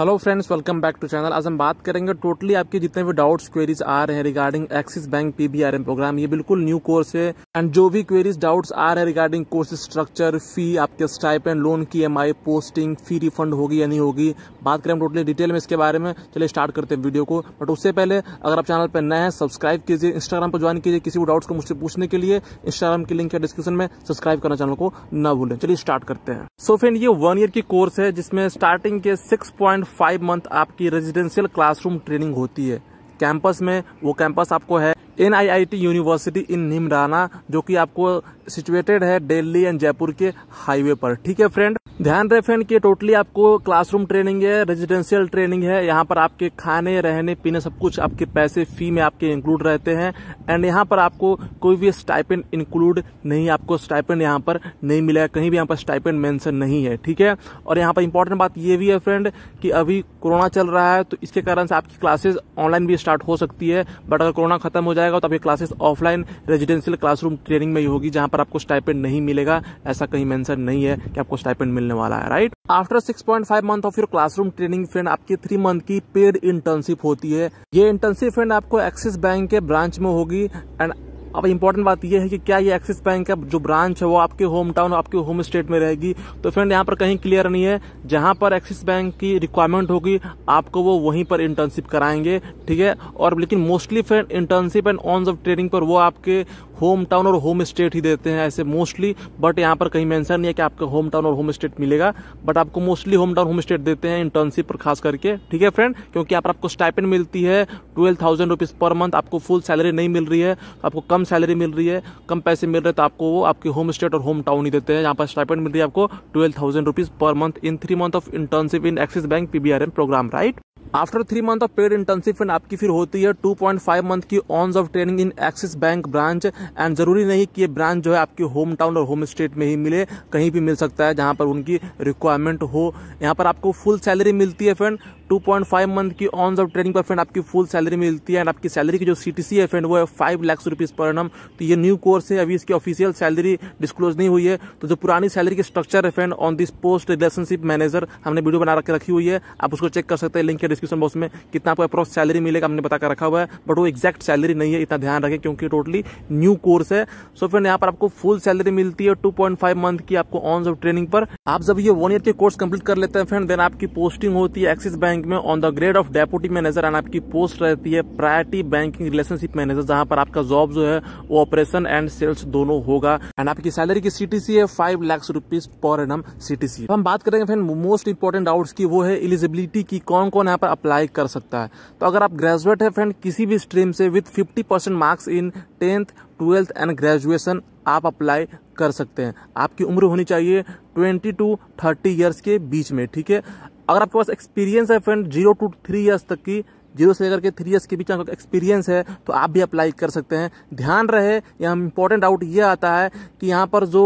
hello friends welcome back to channel आज हम बात करेंगे टोटली आपके जितने भी डाउट्स क्वेरीज आ रहे हैं regarding Axis bank PBRM programme ये बिल्कुल न्यू कोर्स है एंड जो भी क्वेरीज डाउट्स आ रहे हैं रिगार्डिंग कोर्स स्ट्रक्चर फी आपके स्टाइप एंड लोन की एम पोस्टिंग फी रिफंड होगी या नहीं होगी बात करें टोटली डिटेल में इसके बारे में चलिए स्टार्ट करते हैं वीडियो को बट उससे पहले अगर आप चैनल पर नए हैं सब्सक्राइब कीजिए इंस्टाग्राम पर ज्वाइन कीजिए किसी भी डाउट्स को मुझसे पूछने के लिए इंस्टाग्राम की लिंक है डिस्क्रिप्शन में सब्सक्राइब करना चैनल को न भूलें चलिए स्टार्ट करते हैं सो फ्रेंड ये वन ईयर की कोर्स है जिसमें स्टार्टिंग के सिक्स पॉइंट फाइव मंथ आपकी रेजिडेंशियल क्लासरूम ट्रेनिंग होती है कैंपस में वो कैंपस आपको है एन यूनिवर्सिटी इन निमराना जो कि आपको सिचुएटेड है दिल्ली एंड जयपुर के हाईवे पर ठीक है फ्रेंड ध्यान रहे फ्रेंड कि टोटली आपको क्लासरूम ट्रेनिंग है रेजिडेंशियल ट्रेनिंग है यहाँ पर आपके खाने रहने पीने सब कुछ आपके पैसे फी में आपके इंक्लूड रहते हैं एंड यहाँ पर आपको कोई भी स्टाइपेंड इंक्लूड नहीं आपको स्टाइपेंड यहाँ पर नहीं मिला कहीं भी यहाँ पर स्टाइपेंड मेंशन नहीं है ठीक है और यहाँ पर इंपॉर्टेंट बात ये भी है फ्रेंड कि अभी कोरोना चल रहा है तो इसके कारण से आपकी क्लासेज ऑनलाइन भी स्टार्ट हो सकती है बट अगर कोरोना खत्म हो जाएगा तो आपकी classes offline residential classroom training में ही होगी जहाँ पर आपको स्टाइपेंड नहीं मिलेगा ऐसा कहीं मैंसन नहीं है कि आपको स्टाइपेंड मिलने मिलने वाला है right after 6.5 month of your classroom training friend आपकी थ्री मंथ की पेड इंटर्नशिप होती है ये इंटर्नशिप फ्रेंड आपको एक्सिस बैंक के ब्रांच में होगी एंड अब इम्पोर्टेंट बात यह है कि क्या ये एक्सिस बैंक का जो ब्रांच है वो आपके होम टाउन आपके होम स्टेट में रहेगी तो फ्रेंड यहाँ पर कहीं क्लियर नहीं है जहाँ पर एक्सिस बैंक की रिक्वायरमेंट होगी आपको वो वहीं पर इंटर्नशिप कराएंगे ठीक है और लेकिन mostly friend internship and on off training पर वो आपके होम टाउन और होम स्टेट ही देते हैं ऐसे मोस्टली बट यहाँ पर कहीं मेंशन नहीं है कि आपका होम टाउन और होम स्टेट मिलेगा बट आपको mostly home town home state देते हैं इंटर्नशिप पर खास करके ठीक है फ्रेंड क्योंकि यहाँ पर आपको स्टाइपेंड मिलती है twelve thousand rupees per month आपको फुल सैलरी नहीं मिल रही है आपको कम कम सैलरी मिल रही है कम पैसे मिल रहे तो आपको वो आपके होम स्टेट और होम टाउन ही देते हैं यहाँ पर स्टाइपेंट मिल रही है आपको twelve thousand rupees per month in three month of internship in Axis bank PBRM programme right after three month of paid internship आपकी फिर होती है 2.5 मंथ की ons off training in Axis bank branch and जरूरी नहीं कि ये branch जो है आपकी होम टाउन और होम स्टेट में ही मिले कहीं भी मिल सकता है जहां पर उनकी रिक्वायरमेंट हो यहां पर आपको फुल सैलरी मिलती है फ्रेंड फाइव मंथ की ऑन जॉब ट्रेनिंग पर फ्रेंड आपकी फुल सैलरी मिलती है एंड आपकी सैलरी की जो सी है फ्रेंड वो है five lakhs rupees per annum तो ये न्यू कोर्स है अभी इसकी ऑफिशियल सैलरी डिस्क्लोज नहीं हुई है तो जो पुरानी सैलरी की स्ट्रक्चर है friend on this post relationship manager हमने वीडियो बना रखी रखी हुई है आप उसको चेक कर सकते हैं लिंक है डिस्क्रिप्शन बॉक्स में कितना आपको अप्रॉक्स सैलरी मिलेगा हमने बताकर रखा हुआ है बट वो एक्जैक्ट सैलरी नहीं है इतना ध्यान रखें क्योंकि टोटली न्यू कोर्स है सो फ्रेंड यहाँ पर आपको फुल सैलरी मिलती है टू मंथ की आपको ऑन जॉब ट्रेनिंग पर आप जब ये वन ईयर के कोर्स कंप्लीट कर लेते हैं फ्रेंड देन आपकी पोस्टिंग होती है एक्सिस बैंक बैंक में on the grade of deputy manager and आपकी पोस्ट रहती है प्रायरिटी बैंकिंग रिलेशनशिप मैनेजर जहां पर आपका जॉब जो है वो ऑपरेशन एंड सेल्स दोनों होगा एंड आपकी सैलरी की सीटीसी है five lakh rupees per annum CTC हम बात करेंगे फिर मोस्ट इंपॉर्टेंट डाउट की वो है इलिजिबिलिटी की कौन कौन यहाँ पर अप्लाई कर सकता है तो अगर आप ग्रेजुएट है फ्रेंड किसी भी स्ट्रीम से with fifty marks in tenth twelfth and graduation आप अप्लाई कर सकते हैं आपकी उम्र होनी चाहिए 20 टू 30 इयर्स के बीच में ठीक है अगर आपके पास एक्सपीरियंस है friend zero to three years तक की जीरो से लेकर के थ्री ईयर्स के बीच आपका एक्सपीरियंस है तो आप भी अप्लाई कर सकते हैं ध्यान रहे यहाँ इंपॉर्टेंट डाउट ये आता है कि यहाँ पर जो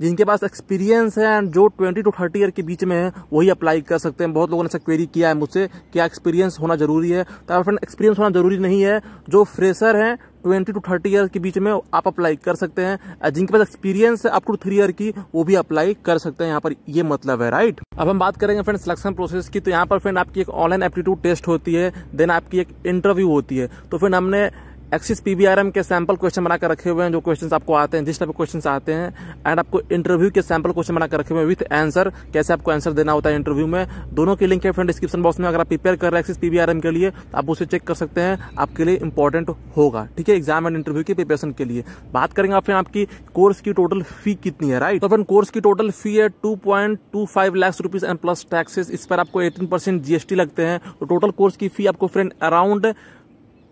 जिनके पास एक्सपीरियंस है एंड जो 20 टू 30 ईयर के बीच में है वही अप्लाई कर सकते हैं बहुत लोगों ने ऐसा क्वेरी किया है मुझसे क्या एक्सपीरियंस होना जरूरी है तो फ्रेंड एक्सपीरियंस होना जरूरी नहीं है जो फ्रेशर हैं ट्वेंटी टू थर्टी ईयर के बीच में आप अप्लाई कर सकते हैं जिनके पास एक्सपीरियंस है अप टू थ्री ईयर की वो भी अप्लाई कर सकते हैं यहाँ पर ये मतलब है राइट अब हम बात करेंगे फ्रेंड सिलेक्शन प्रोसेस की तो यहाँ पर फ्रेंड आपकी एक ऑनलाइन एप्टीट्यूड टेस्ट होती है देन आपकी एक इंटरव्यू होती है तो फ्रेंड हमने एक्सिस पी के सैम्पल क्वेश्चन बनाकर रखे हुए हैं जो क्वेश्चन आपको आते हैं जिस टाइप के क्वेश्चन आते हैं एंड आपको इंटरव्यू के सैम्पल क्वेश्चन बनाकर रखे हुए हैं विथ आंसर कैसे आपको आंसर देना होता है इंटरव्यू में दोनों के लिंक है फ्रेंड डिस्क्रिप्शन बॉक्स में अगर आप प्रिपेयर कर रहे हैं एक्सिस पी के लिए आप उसे चेक कर सकते हैं आपके लिए इंपॉर्टेंट होगा ठीक है एग्जाम एंड इंटरव्यू की प्रिपेरेशन के लिए बात करेंगे आप आपकी कोर्स की टोटल फी कितनी है राइट तो फ्रेंड कोर्स की टोटल फी है two point two five lakhs rupees and plus taxes इस पर आपको एटीन परसेंट जीएसटी लगते हैं तो टोटल कोर्स की फी आपको friend around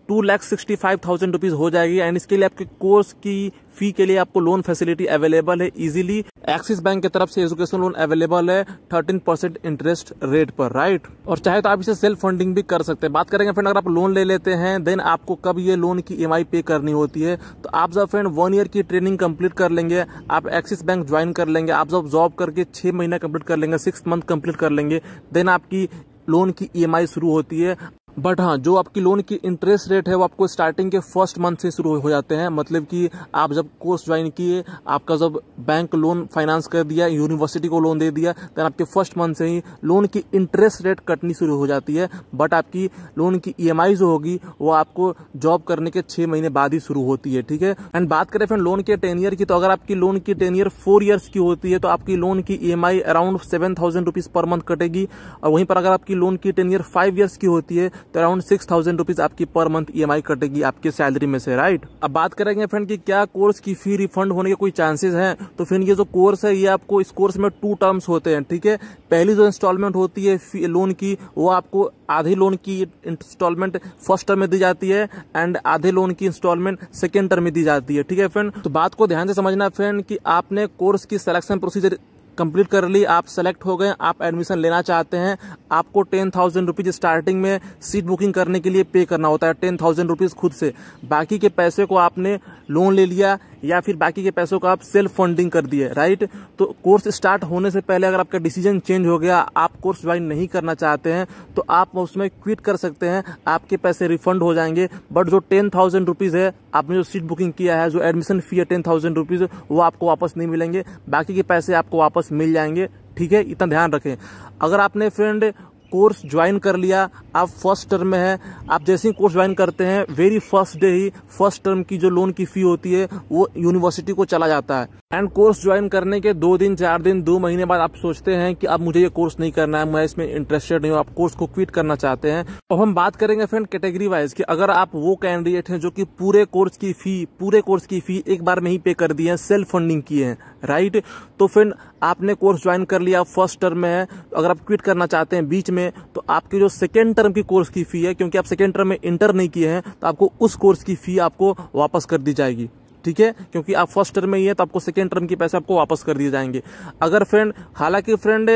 two lakh sixty five thousand rupees हो जाएगी एंड इसके लिए आपके कोर्स की फी के लिए आपको लोन फैसिलिटी अवेलेबल है इजीली एक्सिस बैंक की तरफ से एजुकेशन लोन अवेलेबल है थर्टीन परसेंट इंटरेस्ट रेट पर राइट और चाहे तो आप इसे सेल्फ फंडिंग भी कर सकते हैं बात करेंगे फ्रेंड अगर आप लोन ले लेते हैं देन आपको कब ये लोन की ई e पे करनी होती है तो आप जब फ्रेंड वन ईयर की ट्रेनिंग कंप्लीट कर लेंगे आप एक्सिस बैंक ज्वाइन कर लेंगे आप जब जॉब करके छह महीना कंप्लीट कर लेंगे सिक्स मंथ कंप्लीट कर लेंगे देन आपकी लोन की ई e शुरू होती है बट हाँ जो आपकी लोन की इंटरेस्ट रेट है वो आपको स्टार्टिंग के फर्स्ट मंथ से शुरू हो जाते हैं मतलब कि आप जब कोर्स ज्वाइन किए आपका जब बैंक लोन फाइनेंस कर दिया यूनिवर्सिटी को लोन दे दिया दैन आपके फर्स्ट मंथ से ही लोन की इंटरेस्ट रेट कटनी शुरू हो जाती है बट आपकी लोन की ई e जो होगी वो आपको जॉब करने के छः महीने बाद ही शुरू होती है ठीक है एंड बात करें फ्रेंड लोन के टेन ईयर की तो अगर आपकी लोन की टेन ईयर फोर ईयर्स की होती है तो आपकी लोन की ई around seven thousand rupees per month कटेगी और वहीं पर अगर आपकी लोन की टेन ईयर फाइव ईयर्स की होती है तो अराउंड सिक्स थाउजेंड रुपीज आपकी पर मंथ ई कटेगी आपके सैलरी में से राइट अब बात करेंगे फ्रेंड की क्या कोर्स की फी रिफंड होने के कोई चांसेस हैं तो फिर ये जो कोर्स है ये आपको इस कोर्स में टू टर्म्स होते हैं ठीक है पहली जो इंस्टॉलमेंट होती है लोन की वो आपको आधे लोन की इंस्टॉलमेंट फर्स्ट टर्म में दी जाती है एंड आधे लोन की इंस्टॉलमेंट सेकेंड टर्म में दी जाती है ठीक है फ्रेंड तो बात को ध्यान से समझना फ्रेंड की आपने कोर्स की सिलेक्शन प्रोसीजर कंप्लीट कर ली आप सेलेक्ट हो गए आप एडमिशन लेना चाहते हैं आपको टेन थाउजेंड रुपीज़ स्टार्टिंग में सीट बुकिंग करने के लिए पे करना होता है टेन थाउजेंड रुपीज़ खुद से बाकी के पैसे को आपने लोन ले लिया या फिर बाकी के पैसों का आप सेल्फ फंडिंग कर दिए राइट तो कोर्स स्टार्ट होने से पहले अगर आपका डिसीजन चेंज हो गया आप कोर्स ज्वाइन नहीं करना चाहते हैं तो आप उसमें क्विट कर सकते हैं आपके पैसे रिफंड हो जाएंगे बट जो टेन थाउजेंड रुपीज़ है आपने जो सीट बुकिंग किया है जो एडमिशन फी है टेन थाउजेंड रुपीज़ वो आपको वापस नहीं मिलेंगे बाकी के पैसे आपको वापस मिल जाएंगे ठीक है इतना ध्यान रखें अगर आपने फ्रेंड कोर्स ज्वाइन कर लिया आप फर्स्ट टर्म में हैं आप जैसे ही कोर्स ज्वाइन करते हैं वेरी फर्स्ट डे ही फर्स्ट टर्म की जो लोन की फ़ी होती है वो यूनिवर्सिटी को चला जाता है एंड कोर्स ज्वाइन करने के दो दिन चार दिन दो महीने बाद आप सोचते हैं कि अब मुझे ये कोर्स नहीं करना है मैं इसमें इंटरेस्टेड नहीं हूँ आप कोर्स को क्विट करना चाहते हैं अब हम बात करेंगे फ्रेंड कैटेगरी वाइज कि अगर आप वो कैंडिडेट हैं जो कि पूरे कोर्स की फ़ी पूरे कोर्स की फ़ी एक बार में ही पे कर दी है सेल्फ फंडिंग की है राइट तो फ्रेंड आपने कोर्स ज्वाइन कर लिया फर्स्ट टर्म में है अगर आप क्विट करना चाहते हैं बीच में में तो आपके जो सेकेंड टर्म की कोर्स की फ़ी है क्योंकि आप सेकेंड टर्म में इंटर नहीं किए हैं तो आपको उस कोर्स की फ़ी आपको वापस कर दी जाएगी ठीक है क्योंकि आप फर्स्ट टर्म में ही है तो आपको सेकेंड टर्म के पैसे आपको वापस कर दिए जाएंगे अगर फ्रेंड हालांकि फ्रेंड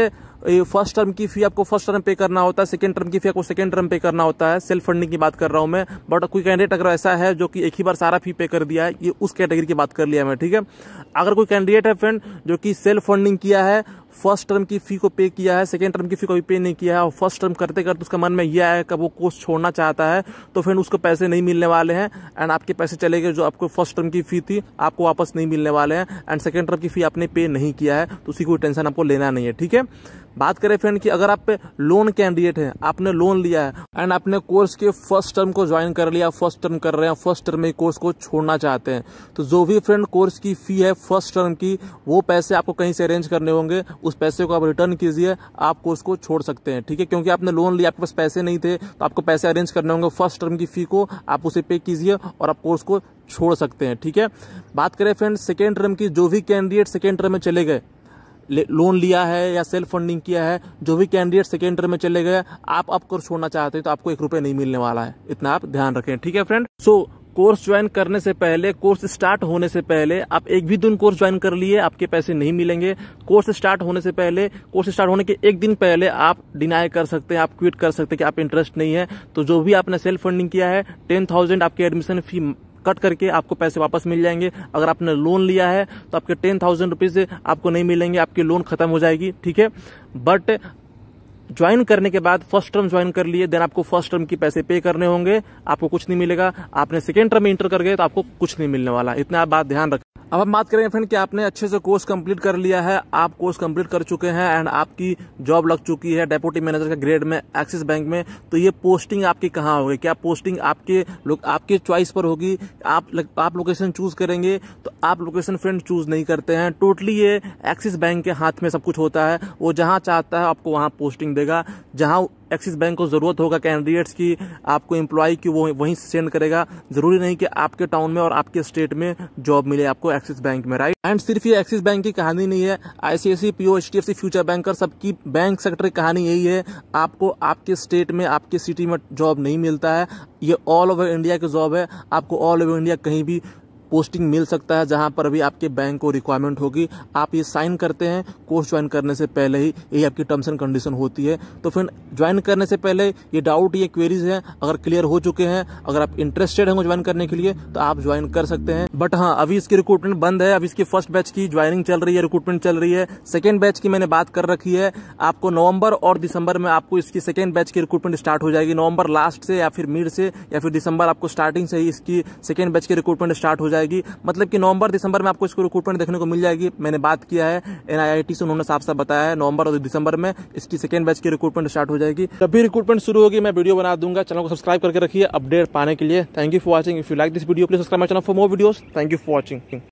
फर्स्ट टर्म की फी आपको फर्स्ट टर्म पे करना होता है सेकेंड टर्म की फी आपको सेकेंड टर्म पे करना होता है सेल्फ फंडिंग की बात कर रहा हूँ मैं बट कोई कैंडिडेट अगर ऐसा है जो कि एक ही बार सारा फी पे कर दिया है ये उस कैटेगरी की बात कर लिया मैं ठीक है अगर कोई कैंडिडेट है फ्रेंड जो कि सेल्फ फंडिंग किया है फर्स्ट टर्म की फी को पे किया है सेकेंड टर्म की फी को भी पे नहीं किया है और फर्स्ट टर्म करते करते उसका मन में यह आया कि वो कोर्स छोड़ना चाहता है तो फ्रेंड उसको पैसे नहीं मिलने वाले हैं एंड आपके पैसे चले गए जो आपको फर्स्ट टर्म की फी थी आपको वापस नहीं मिलने वाले हैं एंड सेकेंड टर्म की फी आपने पे नहीं किया है तो उसी कोई टेंशन आपको लेना नहीं है ठीक है बात करें फ्रेंड कि अगर आप लोन कैंडिडेट हैं आपने लोन लिया है एंड आपने कोर्स के फर्स्ट टर्म को ज्वाइन कर लिया फर्स्ट टर्म कर रहे हैं फर्स्ट टर्म में कोर्स को छोड़ना चाहते हैं तो जो भी फ्रेंड कोर्स की फ़ी है फर्स्ट टर्म की वो पैसे आपको कहीं से अरेंज करने होंगे उस पैसे को आप रिटर्न कीजिए आप कोर्स को छोड़ सकते हैं ठीक है क्योंकि आपने लोन लिया आपके पास पैसे नहीं थे तो आपको पैसे अरेंज करने होंगे फर्स्ट टर्म की फ़ी को आप उसे पे कीजिए और आप कोर्स को छोड़ सकते हैं ठीक है बात करें फ्रेंड सेकेंड टर्म की जो भी कैंडिडेट सेकेंड टर्म में चले गए लोन लिया है या सेल्फ फंडिंग किया है जो भी कैंडिडेट सेकेंड ईयर में चले गए आप अब कोर्स छोड़ना चाहते हैं तो आपको एक रुपये नहीं मिलने वाला है इतना आप ध्यान रखें ठीक है फ्रेंड सो कोर्स ज्वाइन करने से पहले कोर्स स्टार्ट होने से पहले आप एक भी दिन कोर्स ज्वाइन कर लिए आपके पैसे नहीं मिलेंगे कोर्स स्टार्ट होने से पहले कोर्स स्टार्ट होने के एक दिन पहले आप डिनाई कर सकते हैं आप क्विट कर सकते हैं कि आप इंटरेस्ट नहीं है तो जो भी आपने सेल्फ फंडिंग किया है टेन थाउजेंड आपकी एडमिशन फी कट करके आपको पैसे वापस मिल जाएंगे अगर आपने लोन लिया है तो आपके टेन थाउजेंड रुपीज़ आपको नहीं मिलेंगे आपकी लोन खत्म हो जाएगी ठीक है बट ज्वाइन करने के बाद फर्स्ट टर्म ज्वाइन कर लिए देन आपको फर्स्ट टर्म की पैसे पे करने होंगे आपको कुछ नहीं मिलेगा आपने सेकेंड टर्म में इंटर कर गए तो आपको कुछ नहीं मिलने वाला इतना आप बात ध्यान रखें अब हम बात करेंगे फ्रेंड कि आपने अच्छे से कोर्स कंप्लीट कर लिया है आप कोर्स कंप्लीट कर चुके हैं एंड आपकी जॉब लग चुकी है डेप्यूटी मैनेजर के ग्रेड में एक्सिस बैंक में तो ये पोस्टिंग आपकी कहाँ होगी क्या पोस्टिंग आपके लोग आपके चॉइस पर होगी आप लग, आप लोकेशन चूज करेंगे तो आप लोकेशन फ्रेंड चूज नहीं करते हैं टोटली ये एक्सिस बैंक के हाथ में सब कुछ होता है वो जहाँ चाहता है आपको वहाँ पोस्टिंग देगा जहाँ एक्सिस बैंक को ज़रूरत होगा कैंडिडेट्स की आपको एम्प्लॉय की वो वहीं सेंड करेगा ज़रूरी नहीं कि आपके टाउन में और आपके स्टेट में जॉब मिले आपको एक्सिस बैंक में राइट एंड सिर्फ ये एक्सिस बैंक की कहानी नहीं है ICICI PO H D future banker सबकी बैंक सेक्टर की कहानी यही है आपको आपके स्टेट में आपके सिटी में जॉब नहीं मिलता है ये ऑल ओवर इंडिया की जॉब है आपको ऑल ओवर इंडिया कहीं भी पोस्टिंग मिल सकता है जहां पर भी आपके बैंक को रिक्वायरमेंट होगी आप ये साइन करते हैं कोर्स ज्वाइन करने से पहले ही यही आपकी टर्म्स एंड कंडीशन होती है तो फिर ज्वाइन करने से पहले ये डाउट ये क्वेरीज हैं अगर क्लियर हो चुके हैं अगर आप इंटरेस्टेड हैं ज्वाइन करने के लिए तो आप ज्वाइन कर सकते हैं बट हाँ अभी इसकी रिक्रूटमेंट बंद है अभी इसकी फर्स्ट बैच की ज्वाइनिंग चल रही है रिक्रूटमेंट चल रही है सेकेंड बैच की मैंने बात कर रखी है आपको नवंबर और दिसंबर में आपको इसकी सेकेंड बैच की रिक्रूटमेंट स्टार्ट हो जाएगी नवंबर लास्ट से या फिर मिड से या फिर दिसंबर आपको स्टार्टिंग से ही इसकी सेकेंड बैच की रिक्रूटमेंट स्टार्ट हो जाएगी जाएगी मतलब कि नवंबर दिसंबर में आपको इसको रिक्रूटमेंट देखने को मिल जाएगी मैंने बात किया है एन से उन्होंने साफ साफ बताया है नवंबर और दिसंबर में इसकी सेकेंड बैच की रिक्रूटमेंट स्टार्ट हो जाएगी जब भी रिक्रूटमेंट शुरू होगी मैं वीडियो बना दूंगा चैनल को सब्सक्राइब करके रखिए अपडेट पाने के लिए thank you for watching if you like this video please subscribe channel for more video thank you for watching